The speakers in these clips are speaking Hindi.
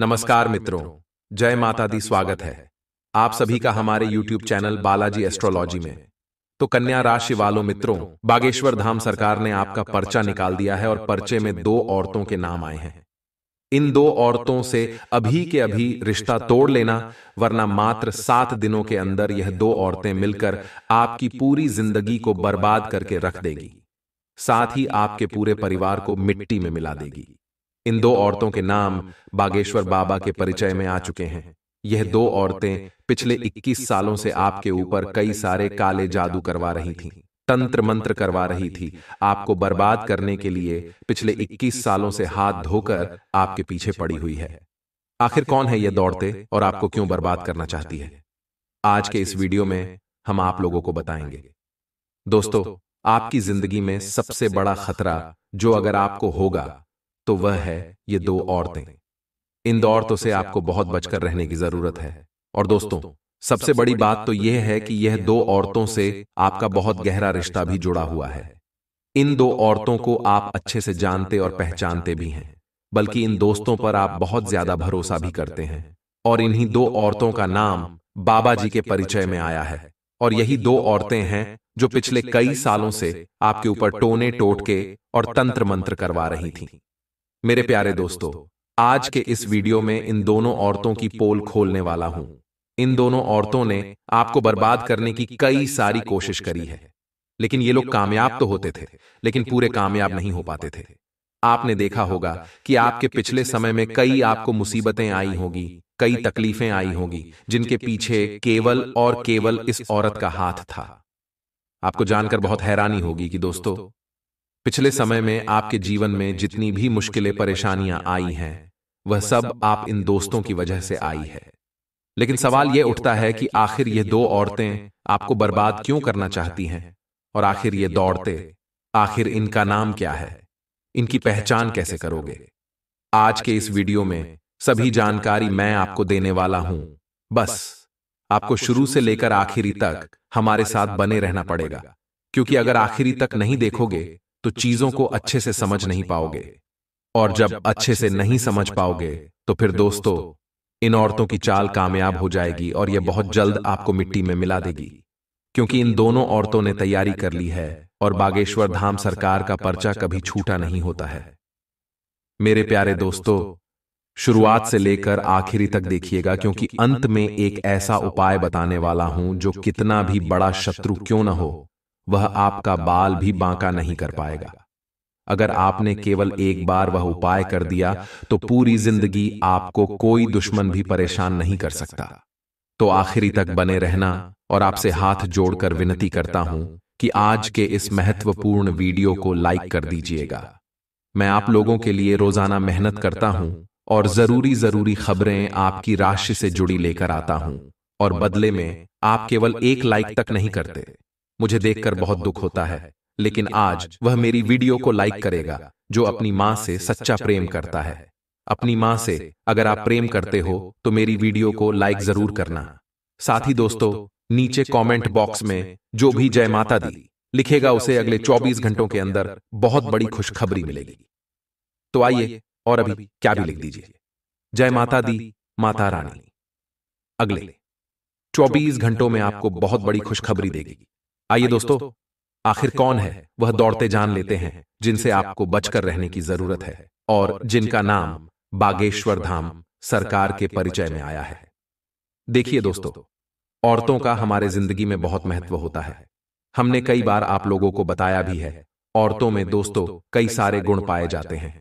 नमस्कार मित्रों जय माता दी स्वागत है आप सभी का हमारे YouTube चैनल बालाजी एस्ट्रोलॉजी में तो कन्या राशि वालों मित्रों बागेश्वर धाम सरकार ने आपका पर्चा निकाल दिया है और पर्चे में दो औरतों के नाम आए हैं इन दो औरतों से अभी के अभी रिश्ता तोड़ लेना वरना मात्र सात दिनों के अंदर यह दो औरतें मिलकर आपकी पूरी जिंदगी को बर्बाद करके रख देगी साथ ही आपके पूरे परिवार को मिट्टी में मिला देगी इन दो औरतों के नाम बागेश्वर बाबा के परिचय में आ चुके हैं यह दो औरतें पिछले 21 सालों से आपके ऊपर कई सारे काले जादू करवा रही थीं तंत्र मंत्र करवा रही थी आपको बर्बाद करने के लिए पिछले 21 सालों से हाथ धोकर आपके पीछे पड़ी हुई है आखिर कौन है यह दौड़ते और आपको क्यों बर्बाद करना चाहती है आज के इस वीडियो में हम आप लोगों को बताएंगे दोस्तों आपकी जिंदगी में सबसे बड़ा खतरा जो अगर आपको होगा तो वह है ये दो औरतें इन दो औरतों से आपको बहुत बचकर रहने की जरूरत है और दोस्तों सबसे बड़ी बात तो यह है कि यह दो औरतों से आपका बहुत गहरा रिश्ता भी जुड़ा हुआ है इन दो औरतों को आप अच्छे से जानते और पहचानते भी हैं बल्कि इन दोस्तों पर आप बहुत ज्यादा भरोसा भी करते हैं और इन्हीं दो औरतों का नाम बाबा जी के परिचय में आया है और यही दो औरतें हैं जो पिछले कई सालों से आपके ऊपर टोने टोटके और तंत्र मंत्र करवा रही थीं। मेरे प्यारे दोस्तों आज के इस वीडियो में इन दोनों औरतों की पोल खोलने वाला हूं इन दोनों औरतों ने आपको बर्बाद करने की कई सारी कोशिश करी है लेकिन ये लोग कामयाब तो होते थे लेकिन पूरे कामयाब नहीं हो पाते थे आपने देखा होगा कि आपके पिछले समय में कई आपको मुसीबतें आई होगी कई तकलीफें आई होंगी जिनके पीछे केवल और केवल इस औरत का हाथ था आपको जानकर बहुत हैरानी होगी कि दोस्तों पिछले समय में आपके जीवन में जितनी भी मुश्किलें परेशानियां आई हैं वह सब आप इन दोस्तों की वजह से आई है लेकिन सवाल यह उठता है कि आखिर ये दो औरतें आपको बर्बाद क्यों करना चाहती हैं और आखिर ये दौड़ते आखिर इनका नाम क्या है इनकी पहचान कैसे करोगे आज के इस वीडियो में सभी जानकारी मैं आपको देने वाला हूं बस आपको शुरू से लेकर आखिरी तक हमारे साथ बने रहना पड़ेगा क्योंकि अगर आखिरी तक नहीं देखोगे तो, तो चीजों को अच्छे से समझ नहीं पाओगे और जब अच्छे से नहीं समझ पाओगे तो फिर तो दोस्तों इन औरतों की चाल कामयाब हो जाएगी और यह बहुत जल्द आपको मिट्टी में मिला देगी क्योंकि इन दोनों औरतों ने तैयारी कर ली है और बागेश्वर धाम सरकार का पर्चा कभी छूटा नहीं होता है मेरे प्यारे दोस्तों शुरुआत से लेकर आखिरी तक देखिएगा क्योंकि अंत में एक ऐसा उपाय बताने वाला हूं जो कितना भी बड़ा शत्रु क्यों ना हो वह आपका बाल भी बांका नहीं कर पाएगा अगर आपने केवल एक बार वह उपाय कर दिया तो पूरी जिंदगी आपको कोई दुश्मन भी परेशान नहीं कर सकता तो आखिरी तक बने रहना और आपसे हाथ जोड़कर विनती करता हूं कि आज के इस महत्वपूर्ण वीडियो को लाइक कर दीजिएगा मैं आप लोगों के लिए रोजाना मेहनत करता हूं और जरूरी जरूरी खबरें आपकी राशि से जुड़ी लेकर आता हूं और बदले में आप केवल एक लाइक तक नहीं करते मुझे देखकर बहुत दुख होता है लेकिन आज वह मेरी वीडियो को लाइक करेगा जो अपनी माँ से सच्चा प्रेम करता है अपनी माँ से अगर आप प्रेम करते हो तो, तो मेरी वीडियो को लाइक जरूर करना साथ ही दोस्तों नीचे कमेंट बॉक्स में जो भी जय माता दी लिखेगा उसे अगले 24 घंटों के अंदर बहुत बड़ी खुशखबरी मिलेगी तो, तो आइए और अभी क्या भी लिख दीजिए जय माता दी माता रानी अगले 24 घंटों में आपको बहुत बड़ी खुशखबरी देगी आइए दोस्तों आखिर कौन है वह दौड़ते जान लेते हैं जिनसे आपको बचकर रहने की जरूरत है और जिनका नाम बागेश्वर धाम सरकार के परिचय में आया है देखिए दोस्तों औरतों का हमारे जिंदगी में बहुत महत्व होता है हमने कई बार आप लोगों को बताया भी है औरतों में दोस्तों कई सारे गुण पाए जाते हैं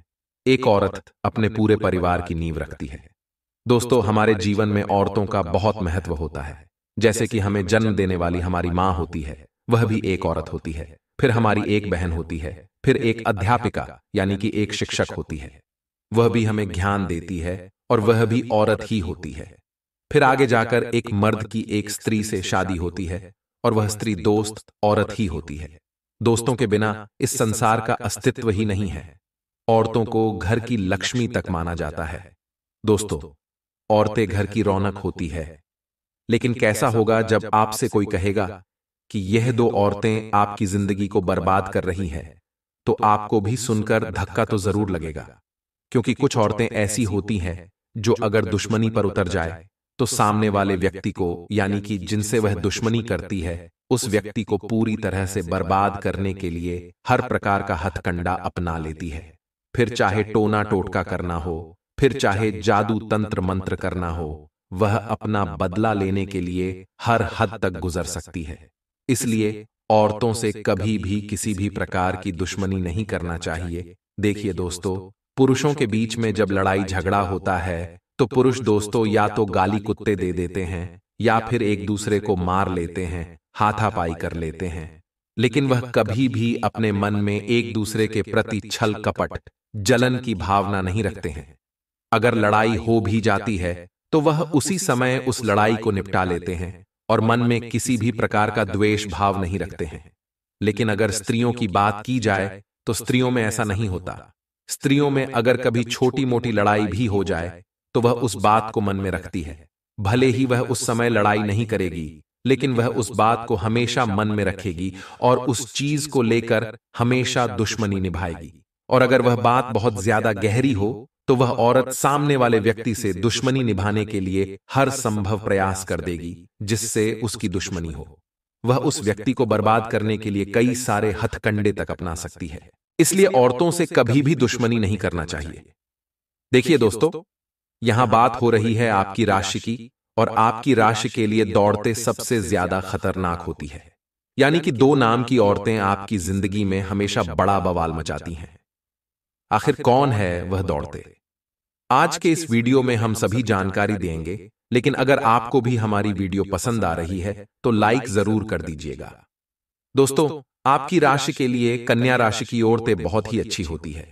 एक औरत अपने पूरे परिवार की नींव रखती है दोस्तों हमारे जीवन में औरतों का बहुत महत्व होता है जैसे कि हमें जन्म देने वाली हमारी मां होती है वह भी एक औरत होती है फिर हमारी एक बहन होती है फिर एक अध्यापिका यानी कि एक शिक्षक होती है वह भी हमें ज्ञान देती है और वह भी औरत ही होती है फिर आगे जाकर एक मर्द की एक स्त्री से शादी होती है और वह स्त्री दोस्त औरत ही होती है दोस्तों के बिना इस संसार का अस्तित्व ही नहीं है औरतों को घर की लक्ष्मी तक माना जाता है दोस्तों औरतें घर की रौनक होती है लेकिन कैसा होगा जब आपसे कोई कहेगा कि यह दो औरतें आपकी जिंदगी को बर्बाद कर रही हैं तो आपको भी सुनकर धक्का तो जरूर लगेगा क्योंकि कुछ औरतें ऐसी होती हैं जो अगर दुश्मनी पर उतर जाए तो सामने वाले व्यक्ति को यानी कि जिनसे वह दुश्मनी करती है उस व्यक्ति को पूरी तरह से बर्बाद करने के लिए हर प्रकार का हथकंडा अपना लेती है फिर चाहे टोना टोटका करना हो फिर चाहे जादू तंत्र मंत्र करना हो वह अपना बदला लेने के लिए हर हद तक गुजर सकती है इसलिए औरतों से कभी भी किसी भी प्रकार की दुश्मनी नहीं करना चाहिए देखिए दोस्तों पुरुषों के बीच में जब लड़ाई झगड़ा होता है तो पुरुष दोस्तों या तो गाली कुत्ते दे देते हैं या फिर एक दूसरे को मार लेते हैं हाथापाई कर लेते हैं लेकिन वह कभी भी अपने मन में एक दूसरे के प्रति छल कपट जलन की भावना नहीं रखते हैं अगर लड़ाई हो भी जाती है तो वह उसी समय उस लड़ाई को निपटा लेते हैं और मन में किसी भी प्रकार का द्वेष भाव नहीं रखते हैं लेकिन अगर स्त्रियों की बात की जाए तो, तो स्त्रियों में ऐसा नहीं होता स्त्रियों में अगर कभी छोटी मोटी लड़ाई भी हो जाए तो वह तो उस बात को मन में रखती है भले ही वह उस समय लड़ाई नहीं करेगी लेकिन वह उस बात को हमेशा मन में रखेगी और उस चीज को लेकर हमेशा दुश्मनी निभाएगी और अगर वह बात बहुत ज्यादा गहरी हो तो वह औरत सामने वाले व्यक्ति से दुश्मनी निभाने के लिए हर संभव प्रयास कर देगी जिससे उसकी दुश्मनी हो वह उस व्यक्ति को बर्बाद करने के लिए कई सारे हथकंडे तक अपना सकती है इसलिए औरतों से कभी भी दुश्मनी नहीं करना चाहिए देखिए दोस्तों यहां बात हो रही है आपकी राशि की और आपकी राशि के लिए दौड़ते सबसे ज्यादा खतरनाक होती है यानी कि दो नाम की औरतें आपकी जिंदगी में हमेशा बड़ा बवाल मचाती हैं आखिर कौन है वह दौड़ते आज के इस वीडियो में हम सभी जानकारी देंगे लेकिन अगर आपको भी हमारी वीडियो पसंद आ रही है तो, तो लाइक जरूर कर दीजिएगा दोस्तों आपकी राशि के लिए कन्या राशि की औरतें बहुत ही अच्छी होती है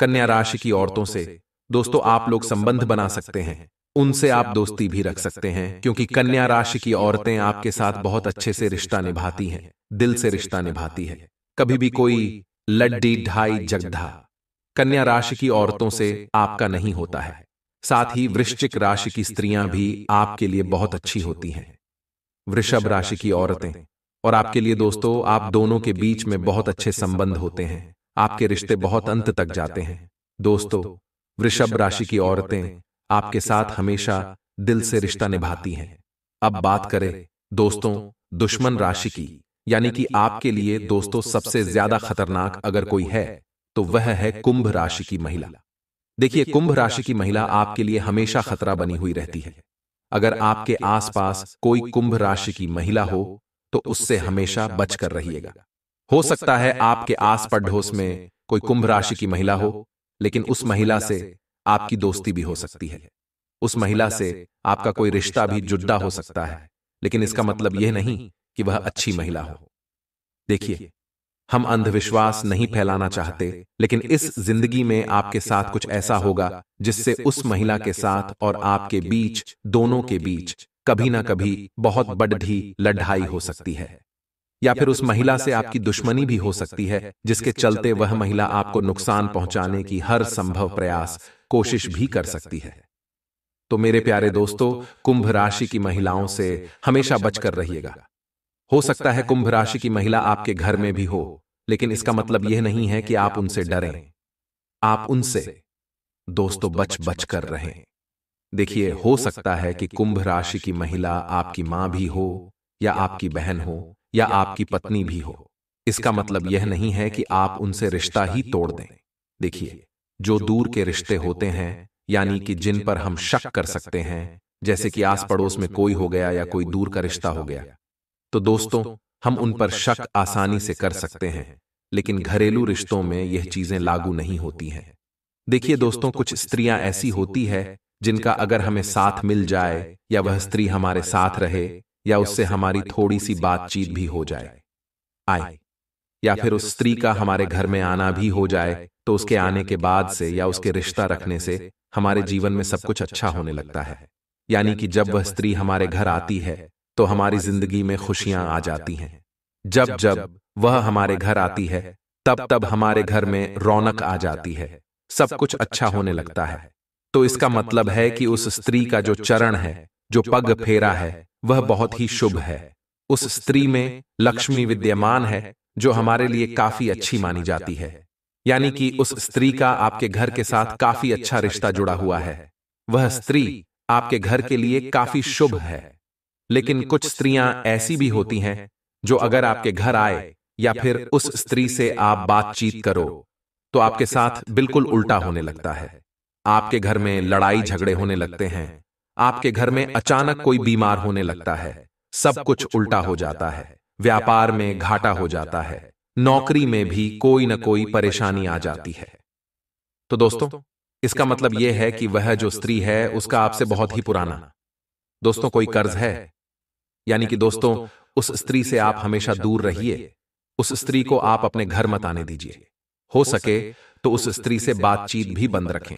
कन्या राशि की औरतों से दोस्तों आप लोग संबंध बना सकते हैं उनसे आप दोस्ती भी रख सकते हैं क्योंकि कन्या राशि की औरतें आपके साथ बहुत अच्छे से रिश्ता निभाती हैं दिल से रिश्ता निभाती है कभी भी कोई लड्डी ढाई जगधा कन्या राशि की औरतों से आपका नहीं होता है साथ ही वृश्चिक राशि की स्त्रियां भी आपके लिए बहुत अच्छी होती हैं वृषभ राशि की औरतें और आपके लिए दोस्तों आप दोनों के बीच में बहुत अच्छे संबंध होते हैं आपके रिश्ते बहुत अंत तक जाते हैं दोस्तों वृषभ राशि की औरतें आपके साथ हमेशा दिल से रिश्ता निभाती हैं अब बात करें दोस्तों दुश्मन राशि की यानी कि आपके लिए दोस्तों सबसे ज्यादा खतरनाक अगर कोई है तो वह है कुंभ राशि की महिला देखिए कुंभ राशि की महिला आपके लिए हमेशा खतरा बनी हुई रहती है अगर आपके आसपास कोई कुंभ राशि की महिला हो तो उससे हमेशा बचकर रहिएगा हो सकता है आपके आस पड़ोस में कोई कुंभ राशि की महिला हो लेकिन उस महिला से आपकी दोस्ती भी हो सकती है उस महिला से आपका कोई रिश्ता भी जुड्डा हो सकता है लेकिन इसका मतलब, मतलब यह नहीं कि वह अच्छी महिला हो देखिए हम अंधविश्वास नहीं फैलाना चाहते लेकिन इस जिंदगी में आपके साथ कुछ ऐसा होगा जिससे उस महिला के साथ और आपके बीच दोनों के बीच कभी ना कभी बहुत बड़ी लड़ाई हो सकती है या फिर उस महिला से आपकी दुश्मनी भी हो सकती है जिसके चलते वह महिला आपको नुकसान पहुंचाने की हर संभव प्रयास कोशिश भी कर सकती है तो मेरे प्यारे दोस्तों कुंभ राशि की महिलाओं से हमेशा बचकर रहिएगा हो सकता है कुंभ राशि की महिला आपके घर में भी हो लेकिन इसका मतलब, मतलब यह नहीं है कि आप उनसे डरें आप उनसे दोस्तों बच बच कर रहे देखिए हो सकता है कि कुंभ राशि की महिला आपकी मां भी हो या आपकी बहन हो या आपकी पत्नी भी हो इसका मतलब, मतलब यह नहीं है कि आप उनसे रिश्ता ही तोड़ दें देखिए जो दूर के रिश्ते होते हैं यानी कि जिन पर हम शक कर सकते हैं जैसे कि आस पड़ोस में कोई हो गया या कोई दूर का रिश्ता हो गया तो दोस्तों हम उन पर शक आसानी से कर सकते हैं लेकिन घरेलू रिश्तों में यह चीजें लागू नहीं होती हैं देखिए दोस्तों कुछ स्त्रियां ऐसी होती है जिनका अगर हमें साथ मिल जाए या वह स्त्री हमारे साथ रहे या उससे हमारी थोड़ी सी बातचीत भी हो जाए आए या फिर उस स्त्री का हमारे घर में आना भी हो जाए तो, तो उसके आने के बाद से या उसके रिश्ता रखने से हमारे जीवन में सब कुछ अच्छा होने लगता है यानी कि जब वह स्त्री हमारे घर आती है तो हमारी जिंदगी में खुशियां आ जाती हैं जब जब वह हमारे घर आती है तब तब हमारे घर में रौनक आ जाती है सब कुछ अच्छा, अच्छा होने लगता है तो, तो इसका मतलब, मतलब है कि उस स्त्री का जो चरण है जो पग फेरा है वह बहुत ही शुभ है उस स्त्री में लक्ष्मी विद्यमान है जो हमारे लिए काफी अच्छी मानी जाती है यानी कि उस स्त्री का आपके घर के साथ काफी अच्छा, अच्छा रिश्ता जुड़ा हुआ है वह स्त्री आपके घर के लिए काफी शुभ है लेकिन कुछ स्त्रियां ऐसी भी होती हैं जो अगर आपके घर आए या फिर उस स्त्री से आप बातचीत करो तो, तो आपके साथ बिल्कुल उल्टा होने लगता है आपके घर में लड़ाई झगड़े होने लगते हैं आपके घर में अचानक कोई बीमार होने लगता है सब कुछ उल्टा हो जाता है व्यापार में घाटा हो जाता है नौकरी में भी कोई ना कोई परेशानी आ जाती है तो दोस्तों इसका मतलब यह है कि वह जो स्त्री है उसका आपसे बहुत ही पुराना दोस्तों कोई कर्ज है यानी कि दोस्तों उस स्त्री से आप हमेशा दूर रहिए उस स्त्री को आप अपने घर मत आने दीजिए हो सके तो, तो उस स्त्री से बातचीत भी बंद रखें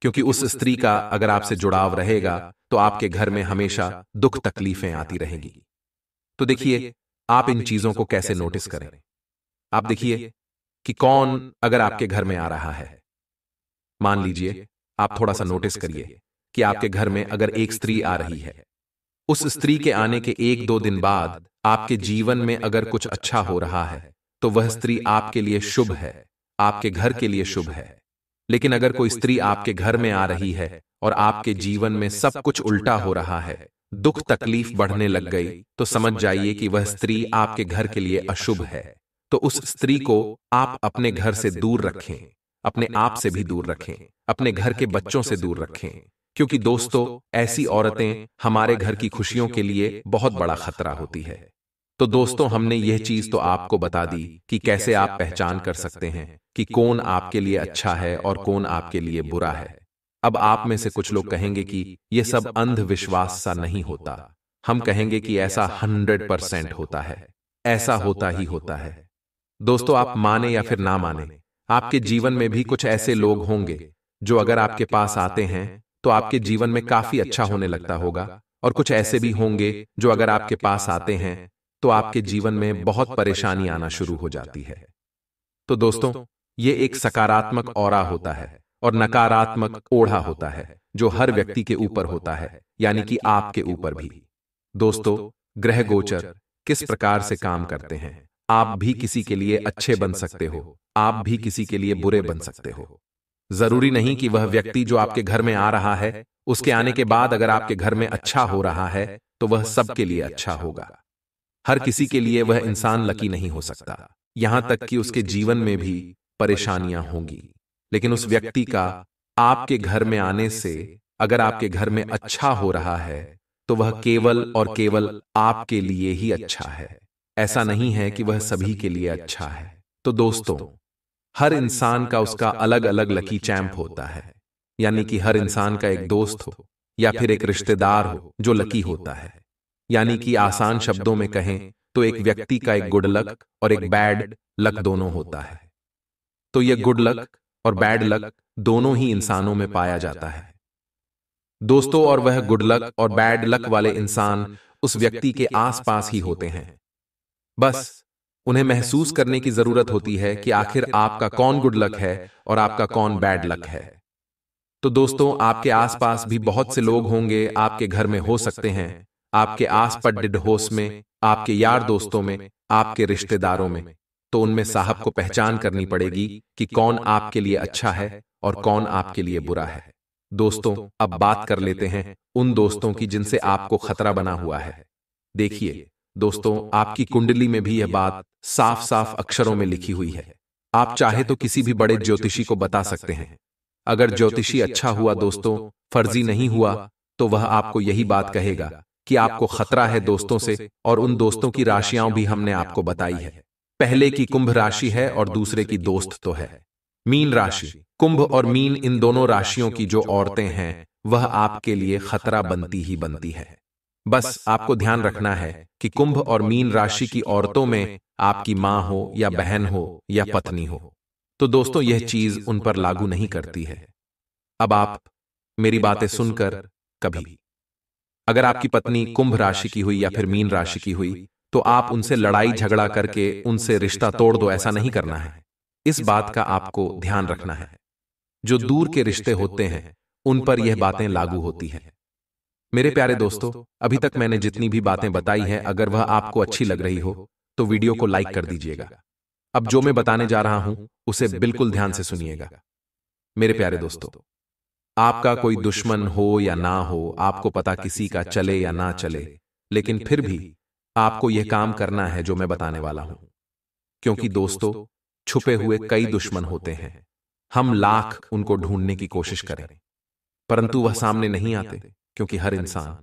क्योंकि उस स्त्री का अगर आपसे जुड़ाव रहेगा तो, तो आपके घर में हमेशा दुख तकलीफें आती रहेंगी तो, तो देखिए आप इन चीजों को कैसे नोटिस करें आप देखिए कि कौन अगर आपके घर में आ रहा है मान लीजिए आप थोड़ा सा नोटिस करिए कि आपके घर में अगर एक स्त्री आ रही है उस स्त्री के आने के एक दो दिन बाद आपके जीवन में अगर कुछ अच्छा हो रहा है तो वह स्त्री आपके लिए शुभ है आपके घर के लिए शुभ है लेकिन अगर कोई स्त्री आपके घर में आ रही है और आपके जीवन में सब कुछ उल्टा हो रहा है दुख तकलीफ बढ़ने लग गई तो समझ जाइए कि वह स्त्री आपके घर के लिए अशुभ है तो उस स्त्री को आप अपने घर से दूर रखें अपने आप से भी दूर रखें अपने घर के बच्चों से दूर रखें क्योंकि दोस्तों ऐसी औरतें हमारे घर की खुशियों के लिए बहुत बड़ा खतरा होती है तो, तो दोस्तों हमने यह चीज तो, तो आपको बता दी कि कैसे आप पहचान कर सकते हैं कि कौन आपके लिए अच्छा, अच्छा है और कौन आपके लिए बुरा है अब आप में से कुछ लोग कहेंगे कि यह सब अंधविश्वास सा नहीं होता हम कहेंगे कि ऐसा हंड्रेड परसेंट होता है ऐसा होता ही होता है दोस्तों आप माने या फिर ना माने आपके जीवन में भी कुछ ऐसे लोग होंगे जो अगर आपके पास आते हैं तो आपके जीवन में काफी अच्छा होने लगता होगा और कुछ ऐसे भी होंगे जो अगर आपके पास आते हैं तो आपके जीवन में बहुत परेशानी आना शुरू हो जाती है तो दोस्तों ये एक सकारात्मक और होता है और नकारात्मक ओढ़ा होता है जो हर व्यक्ति के ऊपर होता है यानी कि आपके ऊपर भी दोस्तों ग्रह गोचर किस प्रकार से काम करते हैं आप भी किसी के लिए अच्छे बन सकते हो आप भी किसी के लिए बुरे बन सकते हो जरूरी नहीं कि वह व्यक्ति जो आपके घर में आ रहा है उसके आने के बाद अगर आपके घर में अच्छा, अच्छा हो रहा है तो, तो वह सबके लिए अच्छा, अच्छा होगा हर किसी के लिए वह इंसान लकी नहीं हो सकता यहां तक कि उसके जीवन में भी परेशानियां होंगी लेकिन उस व्यक्ति का आपके घर में आने से अगर आपके घर में अच्छा, अच्छा हो रहा है तो वह तो केवल और केवल आपके लिए ही अच्छा है ऐसा नहीं है कि वह सभी के लिए अच्छा है तो दोस्तों हर इंसान का उसका अलग अलग लकी चैंप होता है यानी कि हर इंसान का एक दोस्त हो या फिर एक रिश्तेदार हो जो लकी होता है यानी कि आसान शब्दों में कहें तो एक व्यक्ति का एक गुड लक और एक बैड लक दोनों होता है तो यह गुड लक और बैड लक दोनों ही इंसानों में पाया जाता है दोस्तों और वह गुड लक और बैड लक वाले इंसान उस व्यक्ति के आसपास ही होते हैं बस उन्हें महसूस करने की जरूरत होती है कि आखिर आपका कौन गुड लक है और आपका कौन बैड लक है तो दोस्तों आपके आसपास भी बहुत से लोग होंगे आपके घर में हो सकते हैं आपके आस पड्डिड होश में आपके यार दोस्तों में आपके रिश्तेदारों में तो उनमें साहब को पहचान करनी पड़ेगी कि कौन आपके लिए अच्छा है और कौन आपके लिए बुरा है दोस्तों अब बात कर लेते हैं उन दोस्तों की जिनसे आपको खतरा बना हुआ है देखिए दोस्तों आपकी कुंडली में भी यह बात साफ साफ अक्षरों में लिखी हुई है आप चाहे तो, तो किसी भी बड़े ज्योतिषी को बता सकते हैं अगर ज्योतिषी अच्छा, अच्छा हुआ दोस्तों फर्जी नहीं हुआ तो, तो वह आपको यही बात कहेगा कि आपको खतरा है दोस्तों से और उन दोस्तों की राशियां भी हमने आपको बताई है पहले की कुंभ राशि है और दूसरे की दोस्त तो, तो है मीन राशि कुंभ और मीन इन दोनों राशियों की जो औरतें हैं वह आपके लिए खतरा बनती ही बनती है बस आपको ध्यान रखना है कि कुंभ और मीन राशि की औरतों में आपकी माँ हो या बहन हो या पत्नी हो तो, तो दोस्तों यह चीज उन पर लागू नहीं करती है अब आप मेरी बातें सुनकर कभी अगर आपकी पत्नी कुंभ राशि की हुई या फिर मीन राशि की हुई तो, तो आप उनसे लड़ाई झगड़ा करके उनसे रिश्ता तोड़ दो ऐसा नहीं करना है इस बात का आपको ध्यान रखना है जो दूर के रिश्ते होते हैं उन पर यह बातें लागू होती हैं मेरे प्यारे दोस्तों अभी तक मैंने जितनी भी बातें बताई हैं अगर वह आपको अच्छी लग रही हो तो, तो वीडियो को लाइक कर दीजिएगा अब जो मैं बताने जा रहा हूं उसे बिल्कुल ध्यान से सुनिएगा मेरे प्यारे दोस्तों आपका कोई दुश्मन हो या ना हो आपको पता किसी का चले या ना चले लेकिन फिर भी आपको यह काम करना है जो मैं बताने वाला हूं क्योंकि दोस्तों छुपे हुए कई दुश्मन होते हैं हम लाख उनको ढूंढने की कोशिश करें परंतु वह सामने नहीं आते क्योंकि हर इंसान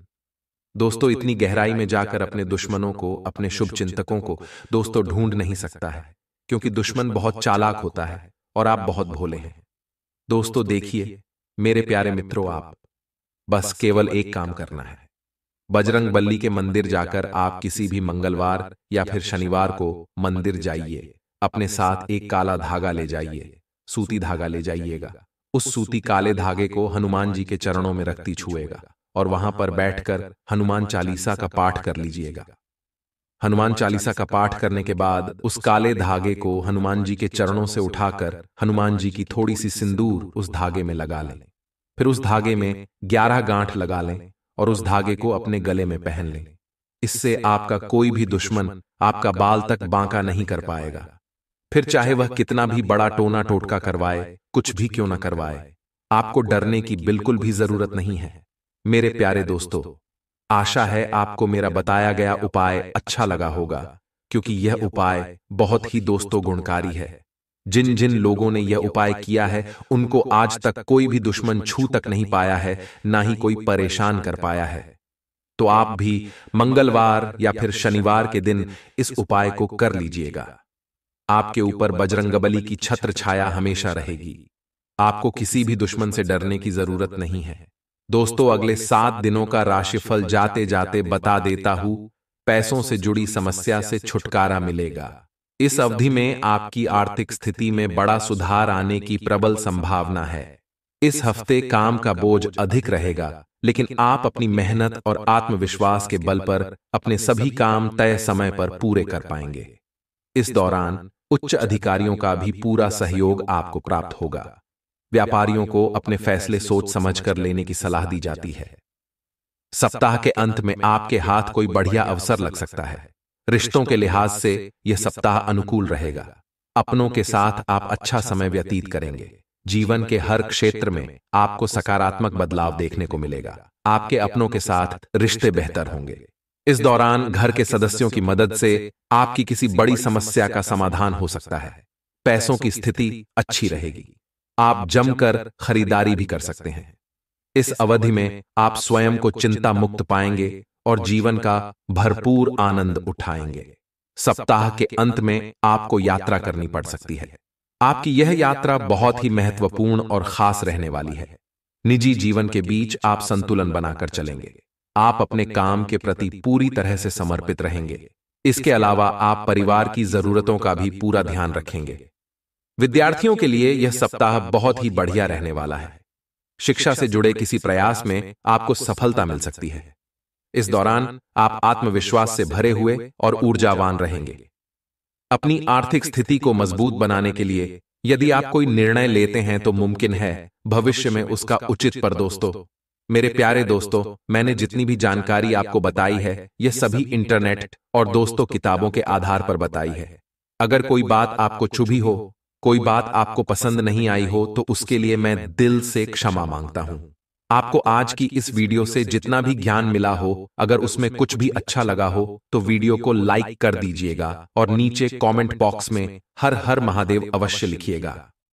दोस्तों इतनी गहराई में जाकर अपने दुश्मनों को अपने शुभ चिंतकों को दोस्तों ढूंढ नहीं सकता है क्योंकि दुश्मन बहुत चालाक होता है और आप बहुत भोले हैं दोस्तों देखिए मेरे प्यारे मित्रों आप बस केवल एक काम करना है बजरंग बल्ली के मंदिर जाकर आप किसी भी मंगलवार या फिर शनिवार को मंदिर जाइए अपने साथ एक काला धागा ले जाइए सूती धागा ले जाइएगा उस सूती काले धागे को हनुमान जी के चरणों में रखती छुएगा और वहां पर बैठकर हनुमान चालीसा का पाठ कर लीजिएगा हनुमान चालीसा का पाठ करने के बाद उस काले धागे को हनुमान जी के चरणों से उठाकर हनुमान जी की थोड़ी सी सिंदूर उस धागे में लगा लें फिर उस धागे में ग्यारह गांठ लगा लें और उस धागे को अपने गले में पहन लें इससे आपका कोई भी दुश्मन आपका बाल तक बांका नहीं कर पाएगा फिर चाहे वह कितना भी बड़ा टोना टोटका करवाए कुछ भी क्यों ना करवाए आपको डरने की बिल्कुल भी जरूरत नहीं है मेरे प्यारे दोस्तों आशा है आपको मेरा बताया गया उपाय अच्छा लगा होगा क्योंकि यह उपाय बहुत ही दोस्तों गुणकारी है जिन जिन लोगों ने यह उपाय किया है उनको आज तक कोई भी दुश्मन छू तक नहीं पाया है ना ही कोई परेशान कर पाया है तो आप भी मंगलवार या फिर शनिवार के दिन इस उपाय को कर लीजिएगा आपके ऊपर बजरंगबली की छत्र छाया हमेशा रहेगी आपको किसी भी दुश्मन से डरने की जरूरत नहीं है दोस्तों अगले सात दिनों का राशिफल जाते जाते बता देता हूं पैसों से जुड़ी समस्या से छुटकारा मिलेगा इस अवधि में आपकी आर्थिक स्थिति में बड़ा सुधार आने की प्रबल संभावना है इस हफ्ते काम का बोझ अधिक रहेगा लेकिन आप अपनी मेहनत और आत्मविश्वास के बल पर अपने सभी काम तय समय पर पूरे कर पाएंगे इस दौरान उच्च अधिकारियों का भी पूरा सहयोग आपको प्राप्त होगा व्यापारियों को अपने फैसले सोच समझ कर लेने की सलाह दी जाती है सप्ताह के अंत में आपके हाथ कोई बढ़िया अवसर लग सकता है रिश्तों के लिहाज से यह सप्ताह अनुकूल रहेगा अपनों के साथ आप अच्छा समय व्यतीत करेंगे जीवन के हर क्षेत्र में आपको सकारात्मक बदलाव देखने को मिलेगा आपके अपनों के साथ रिश्ते बेहतर होंगे इस दौरान घर के सदस्यों की मदद से आपकी किसी बड़ी समस्या का समाधान हो सकता है पैसों की स्थिति अच्छी रहेगी आप जमकर खरीदारी भी कर सकते हैं इस अवधि में आप स्वयं को चिंता मुक्त पाएंगे और जीवन का भरपूर आनंद उठाएंगे सप्ताह के अंत में आपको यात्रा करनी पड़ सकती है आपकी यह यात्रा बहुत ही महत्वपूर्ण और खास रहने वाली है निजी जीवन के बीच आप संतुलन बनाकर चलेंगे आप अपने काम के प्रति पूरी तरह से समर्पित रहेंगे इसके अलावा आप परिवार की जरूरतों का भी पूरा ध्यान रखेंगे विद्यार्थियों के लिए यह सप्ताह बहुत ही बढ़िया रहने वाला है शिक्षा से जुड़े किसी प्रयास में आपको सफलता मिल सकती है इस दौरान आप आत्मविश्वास से भरे हुए और ऊर्जावान रहेंगे अपनी आर्थिक स्थिति को मजबूत बनाने के लिए यदि आप कोई निर्णय लेते हैं तो, तो मुमकिन है भविष्य में उसका उचित पर दोस्तों मेरे प्यारे दोस्तों मैंने जितनी भी जानकारी आपको बताई है यह सभी इंटरनेट और दोस्तों किताबों के आधार पर बताई है अगर कोई बात आपको चुभी हो कोई बात आपको पसंद नहीं आई हो तो, तो उसके लिए मैं दिल से क्षमा मांगता हूं आपको आज की इस वीडियो से जितना भी ज्ञान मिला हो अगर उसमें कुछ भी अच्छा, अच्छा लगा हो तो, तो वीडियो को लाइक कर दीजिएगा और नीचे कमेंट बॉक्स में हर हर महादेव अवश्य लिखिएगा